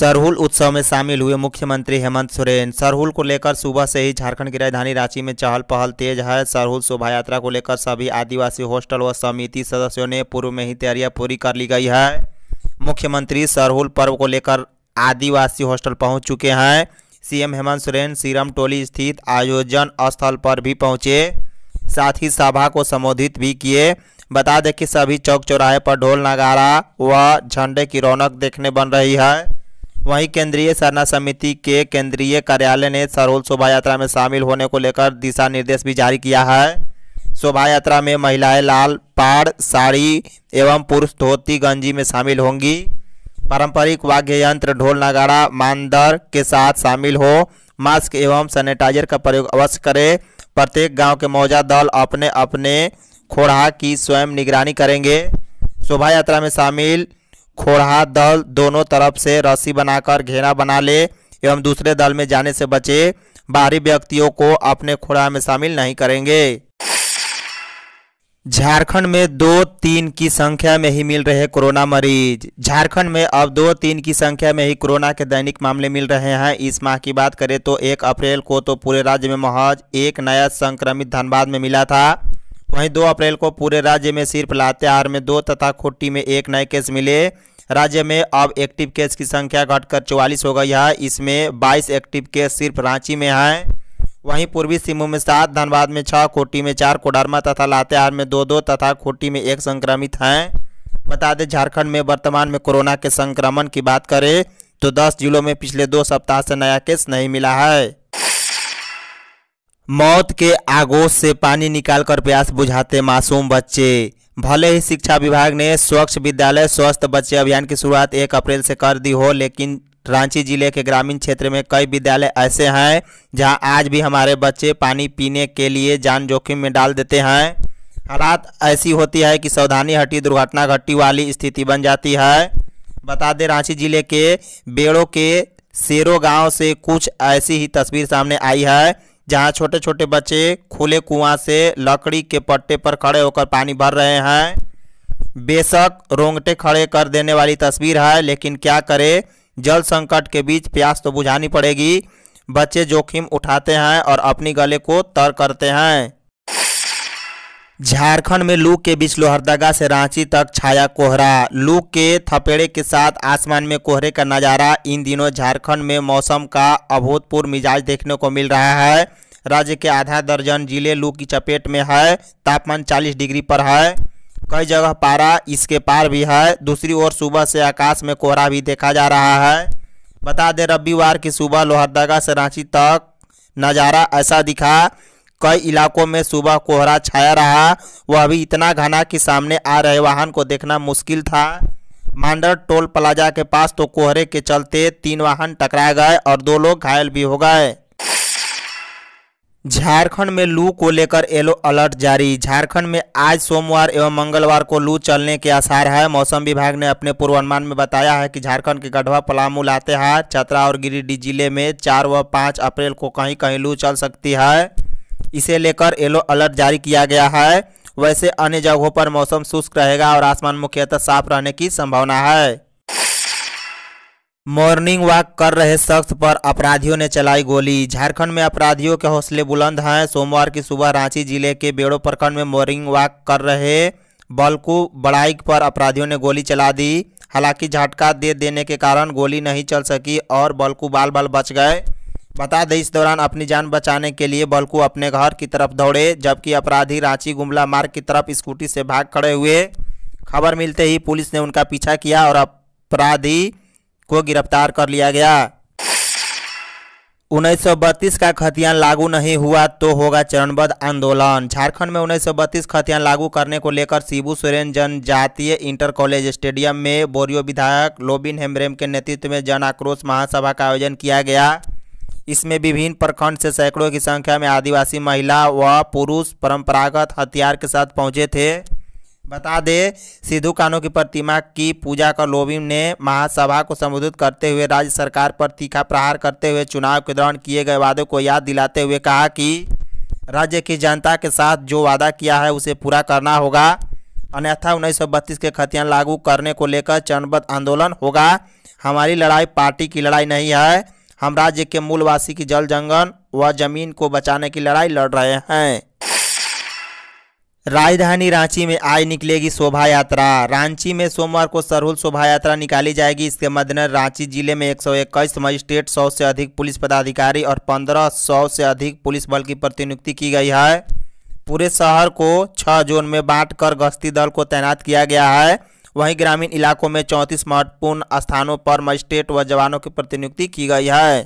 सरहुल उत्सव में शामिल हुए मुख्यमंत्री हेमंत सोरेन सरहुल को लेकर सुबह से ही झारखंड की राजधानी रांची में चहल पहल तेज है सरहुल शोभा यात्रा को लेकर सभी आदिवासी हॉस्टल व समिति सदस्यों ने पूर्व में ही तैयारियां पूरी कर ली गई है मुख्यमंत्री सरहुल पर्व को लेकर आदिवासी हॉस्टल पहुंच चुके हैं सीएम हेमंत सोरेन सीरम टोली स्थित आयोजन स्थल पर भी पहुँचे साथ ही सभा को संबोधित भी किए बता दें कि सभी चौक चौराहे पर ढोल नगारा व झंडे की रौनक देखने बन रही है वहीं केंद्रीय सरना समिति के केंद्रीय कार्यालय ने सरोल शोभा यात्रा में शामिल होने को लेकर दिशा निर्देश भी जारी किया है शोभा यात्रा में महिलाएं लाल पाड़ साड़ी एवं पुरुष धोती गंजी में शामिल होंगी पारंपरिक वाद्य यंत्र ढोल नगाड़ा मानदर के साथ शामिल हो मास्क एवं सैनिटाइजर का प्रयोग अवश्य करें प्रत्येक गांव के मौजा दल अपने अपने खोड़ा की स्वयं निगरानी करेंगे शोभा यात्रा में शामिल खोरहा दल दोनों तरफ से रस्सी बनाकर घेरा बना ले एवं दूसरे दल में जाने से बचे बाहरी व्यक्तियों को अपने खोड़ा में शामिल नहीं करेंगे झारखंड में दो तीन की संख्या में ही मिल रहे कोरोना मरीज झारखंड में अब दो तीन की संख्या में ही कोरोना के दैनिक मामले मिल रहे हैं इस माह की बात करें तो एक अप्रैल को तो पूरे राज्य में महज एक नया संक्रमित धनबाद में मिला था वहीं दो अप्रैल को पूरे राज्य में सिर्फ लातेहार में दो तथा खुट्टी में एक नए केस मिले राज्य में अब एक्टिव केस की संख्या घटकर चौवालीस हो गई है इसमें बाईस एक्टिव केस सिर्फ रांची में हैं वहीं पूर्वी सिंहभूम में सात धनबाद में छः कोटी में चार कोडरमा तथा लातेहार में दो दो तथा खूटी में एक संक्रमित हैं बता दें झारखंड में वर्तमान में कोरोना के संक्रमण की बात करें तो 10 जिलों में पिछले दो सप्ताह से नया केस नहीं मिला है मौत के आगोश से पानी निकालकर प्यास बुझाते मासूम बच्चे भले ही शिक्षा विभाग ने स्वच्छ विद्यालय स्वस्थ बच्चे अभियान की शुरुआत एक अप्रैल से कर दी हो लेकिन रांची जिले के ग्रामीण क्षेत्र में कई विद्यालय ऐसे हैं जहां आज भी हमारे बच्चे पानी पीने के लिए जान जोखिम में डाल देते हैं हालात ऐसी होती है कि सावधानी हटी दुर्घटना घटी वाली स्थिति बन जाती है बता दें रांची जिले के बेड़ों के शेरों गांव से कुछ ऐसी ही तस्वीर सामने आई है जहाँ छोटे छोटे बच्चे खुले कुआं से लकड़ी के पट्टे पर खड़े होकर पानी भर रहे हैं बेशक रोंगटे खड़े कर देने वाली तस्वीर है लेकिन क्या करें जल संकट के बीच प्यास तो बुझानी पड़ेगी बच्चे जोखिम उठाते हैं और अपनी गले को तर करते हैं झारखंड में लू के बीच लोहरदगा से रांची तक छाया कोहरा लू के थपेड़े के साथ आसमान में कोहरे का नज़ारा इन दिनों झारखंड में मौसम का अभूतपूर्व मिजाज देखने को मिल रहा है राज्य के आधा दर्जन जिले लू की चपेट में है तापमान 40 डिग्री पर है कई जगह पारा इसके पार भी है दूसरी ओर सुबह से आकाश में कोहरा भी देखा जा रहा है बता दें रविवार की सुबह लोहरदगा से रांची तक नज़ारा ऐसा दिखा कई इलाकों में सुबह कोहरा छाया रहा वह भी इतना घना कि सामने आ रहे वाहन को देखना मुश्किल था मांडर टोल प्लाजा के पास तो कोहरे के चलते तीन वाहन टकरा गए और दो लोग घायल भी हो गए झारखंड में लू को लेकर येलो अलर्ट जारी झारखंड में आज सोमवार एवं मंगलवार को लू चलने के आसार है मौसम विभाग ने अपने पूर्वानुमान में बताया है कि झारखंड के गढ़वा पलामू लातेहार चतरा और गिरिडीह जिले में चार व पाँच अप्रैल को कहीं कहीं लू चल सकती है इसे लेकर येलो अलर्ट जारी किया गया है वैसे अन्य जगहों पर मौसम शुष्क रहेगा और आसमान मुख्यतः साफ रहने की संभावना है मॉर्निंग वॉक कर रहे शख्स पर अपराधियों ने चलाई गोली झारखंड में अपराधियों के हौसले बुलंद हैं सोमवार की सुबह रांची जिले के बेड़ो प्रखंड में मॉर्निंग वॉक कर रहे बल्कू बड़ाइक पर अपराधियों ने गोली चला दी हालांकि झटका दे देने के कारण गोली नहीं चल सकी और बल्कू बाल बाल बच गए बता दें इस दौरान अपनी जान बचाने के लिए बल्कू अपने घर की तरफ दौड़े जबकि अपराधी रांची गुमला मार्ग की तरफ स्कूटी से भाग खड़े हुए खबर मिलते ही पुलिस ने उनका पीछा किया और अपराधी को गिरफ्तार कर लिया गया उन्नीस का खतियान लागू नहीं हुआ तो होगा चरणबद्ध आंदोलन झारखंड में 1932 खतियान लागू करने को लेकर शिबू सोरेन जनजातीय इंटर कॉलेज स्टेडियम में बोरियो विधायक लोबिन हेम्ब्रेम के नेतृत्व में जन आक्रोश महासभा का आयोजन किया गया इसमें विभिन्न प्रखंड से सैकड़ों की संख्या में आदिवासी महिला व पुरुष परंपरागत हथियार के साथ पहुंचे थे बता दें सिद्धू कानों की प्रतिमा की पूजा कर लोबिम ने महासभा को संबोधित करते हुए राज्य सरकार पर तीखा प्रहार करते हुए चुनाव के दौरान किए गए वादों को याद दिलाते हुए कहा कि राज्य की जनता के साथ जो वादा किया है उसे पूरा करना होगा अन्यथा उन्नीस के खतियान लागू करने को लेकर चरणबद्ध आंदोलन होगा हमारी लड़ाई पार्टी की लड़ाई नहीं है हम राज्य के मूलवासी की जल जंगन व जमीन को बचाने की लड़ाई लड़ रहे हैं राजधानी रांची में आज निकलेगी शोभा यात्रा रांची में सोमवार को सरहुल शोभा यात्रा निकाली जाएगी इसके मद्देनजर रांची जिले में एक सौ इक्कीस मजिस्ट्रेट सौ से अधिक पुलिस पदाधिकारी और पंद्रह सौ से अधिक पुलिस बल की प्रतिनियुक्ति की गई है पूरे शहर को छह जोन में बांटकर गश्ती दल को तैनात किया गया है वहीं ग्रामीण इलाकों में चौंतीस महत्वपूर्ण स्थानों पर मजिस्ट्रेट व जवानों की प्रतिनियुक्ति की गई है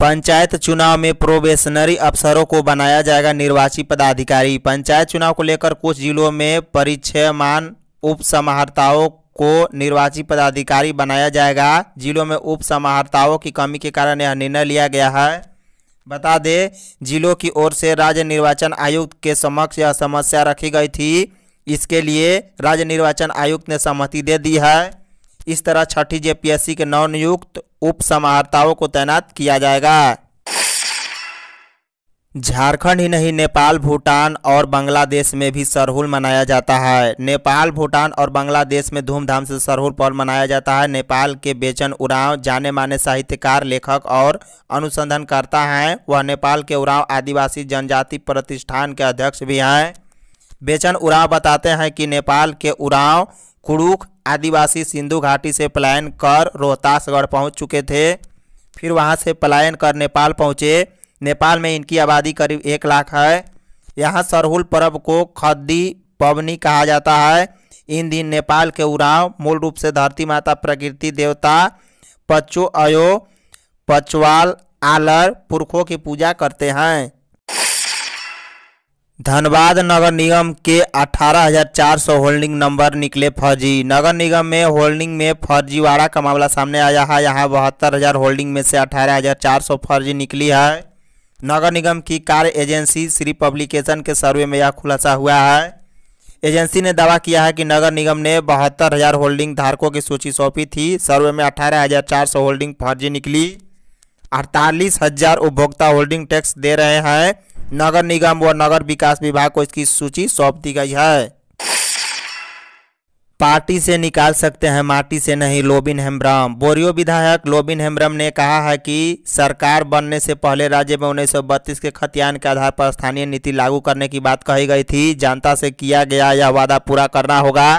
पंचायत चुनाव में प्रोबेशनरी अफसरों को बनाया जाएगा निर्वाची पदाधिकारी पंचायत चुनाव को लेकर कुछ जिलों में परिचयमान उप समाहताओं को निर्वाची पदाधिकारी बनाया जाएगा जिलों में उप समाहताओं की कमी के कारण यह निर्णय लिया गया है बता दें जिलों की ओर से राज्य निर्वाचन आयुक्त के समक्ष यह समस्या रखी गई थी इसके लिए राज्य निर्वाचन आयुक्त ने सहमति दे दी है इस तरह छठी जेपीएससी के नवनियुक्त उप समाहताओं को तैनात किया जाएगा झारखंड ही नहीं नेपाल भूटान और बांग्लादेश में भी सरहुल मनाया जाता है नेपाल भूटान और बांग्लादेश में धूमधाम से सरहुल पर्व मनाया जाता है नेपाल के बेचन उराव जाने माने साहित्यकार लेखक और अनुसंधानकर्ता हैं वह नेपाल के उराव आदिवासी जनजाति प्रतिष्ठान के अध्यक्ष भी हैं बेचन उराव बताते हैं कि नेपाल के उराव कुड़ूख आदिवासी सिंधु घाटी से पलायन कर रोहतासगढ़ पहुंच चुके थे फिर वहां से पलायन कर नेपाल पहुंचे नेपाल में इनकी आबादी करीब एक लाख है यहाँ सरहुल पर्व को खद्दी पवनी कहा जाता है इन दिन नेपाल के उराव मूल रूप से धरती माता प्रकृति देवता पचो अयो पचवाल आलर पुरखों की पूजा करते हैं धनबाद नगर निगम के 18,400 होल्डिंग नंबर निकले फर्जी नगर निगम में होल्डिंग में फर्जीवाड़ा का मामला सामने आया है यहाँ बहत्तर हज़ार होल्डिंग में से 18,400 फर्जी निकली है नगर निगम की कार्य एजेंसी श्री पब्लिकेशन के सर्वे में यह खुलासा हुआ है एजेंसी ने दावा किया है कि नगर निगम ने बहत्तर हज़ार होल्डिंग धारकों की सूची सौंपी थी सर्वे में अठारह हज़ार चार सौ होल्डिंग फर्जी निकली अड़तालीस हज़ार उपभोक्ता होल्डिंग टैक्स दे रहे हैं नगर निगम व नगर विकास विभाग को इसकी सूची सौंप दी गई है पार्टी से निकाल सकते हैं माटी से नहीं लोबिन हेम्ब्रम बोरियो विधायक लोबिन हेम्ब्रम ने कहा है कि सरकार बनने से पहले राज्य में बत्तीस के खतियान के आधार पर स्थानीय नीति लागू करने की बात कही गई थी जनता से किया गया यह वादा पूरा करना होगा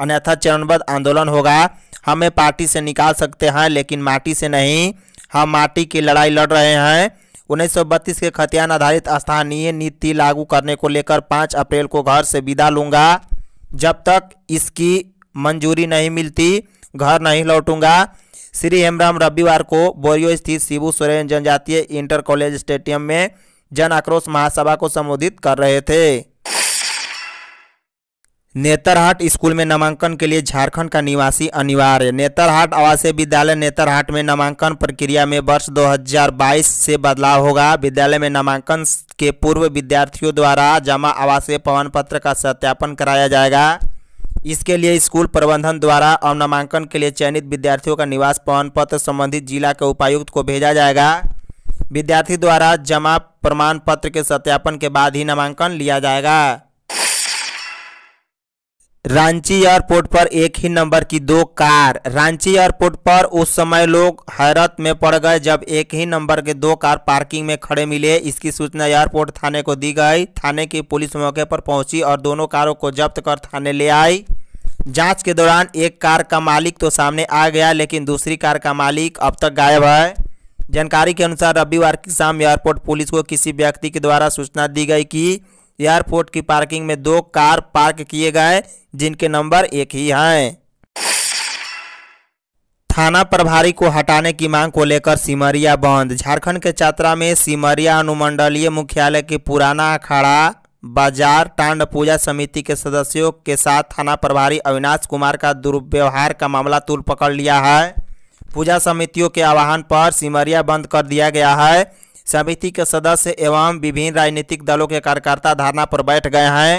अन्यथा चरणबद्ध आंदोलन होगा हमें पार्टी से निकाल सकते हैं लेकिन माटी से नहीं हम माटी की लड़ाई लड़ रहे हैं उन्नीस के खतियान आधारित स्थानीय नीति लागू करने को लेकर पाँच अप्रैल को घर से विदा लूँगा जब तक इसकी मंजूरी नहीं मिलती घर नहीं लौटूंगा श्री हेमराम रविवार को बोरियो स्थित शिबू सोरेन जनजातीय इंटर कॉलेज स्टेडियम में जन आक्रोश महासभा को संबोधित कर रहे थे नेतरहाट स्कूल में नामांकन के लिए झारखंड का निवासी अनिवार्य नेतरहाट आवासीय विद्यालय नेतरहाट में नामांकन प्रक्रिया में वर्ष 2022 से बदलाव होगा विद्यालय में नामांकन के पूर्व विद्यार्थियों द्वारा जमा आवासीय प्रमाण पत्र का सत्यापन कराया जाएगा इसके लिए स्कूल प्रबंधन द्वारा और नामांकन के लिए चयनित विद्यार्थियों का निवास प्रमाण पत्र संबंधित जिला के उपायुक्त को भेजा जाएगा विद्यार्थी द्वारा जमा प्रमाण पत्र के सत्यापन के बाद ही नामांकन लिया जाएगा रांची एयरपोर्ट पर एक ही नंबर की दो कार रांची एयरपोर्ट पर उस समय लोग हैरत में पड़ गए जब एक ही नंबर के दो कार पार्किंग में खड़े मिले इसकी सूचना एयरपोर्ट थाने को दी गई थाने की पुलिस मौके पर पहुंची और दोनों कारों को जब्त कर थाने ले आई जांच के दौरान एक कार का मालिक तो सामने आ गया लेकिन दूसरी कार का मालिक अब तक गायब है जानकारी के अनुसार रविवार की शाम एयरपोर्ट पुलिस को किसी व्यक्ति के द्वारा सूचना दी गई कि एयरपोर्ट की पार्किंग में दो कार पार्क किए गए जिनके नंबर एक ही हैं थाना प्रभारी को हटाने की मांग को लेकर सिमरिया बंद झारखंड के चात्रा में सिमरिया अनुमंडलीय मुख्यालय के पुराना अखाड़ा बाजार टांड पूजा समिति के सदस्यों के साथ थाना प्रभारी अविनाश कुमार का दुर्व्यवहार का मामला तुल पकड़ लिया है पूजा समितियों के आह्वान पर सिमरिया बंद कर दिया गया है समिति के सदस्य एवं विभिन्न राजनीतिक दलों के कार्यकर्ता धरना पर बैठ गए हैं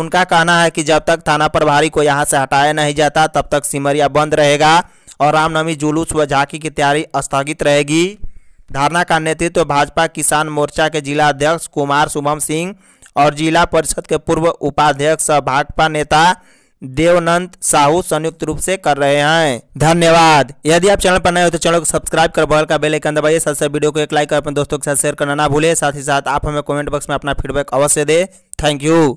उनका कहना है कि जब तक थाना प्रभारी को यहां से हटाया नहीं जाता तब तक सिमरिया बंद रहेगा और रामनवमी जुलूस व झांकी की तैयारी स्थगित रहेगी धरना का नेतृत्व तो भाजपा किसान मोर्चा के जिला अध्यक्ष कुमार शुभम सिंह और जिला परिषद के पूर्व उपाध्यक्ष भाजपा नेता देवनंद साहू संयुक्त रूप से कर रहे हैं धन्यवाद यदि आप चैनल पर नए हो तो चैनल को सब्सक्राइब कर बगल का बेल आइकन दबाइए साथ साथ वीडियो को एक लाइक और अपने दोस्तों के साथ शेयर करना ना भूले साथ ही साथ आप हमें कमेंट बॉक्स में अपना फीडबैक अवश्य दे थैंक यू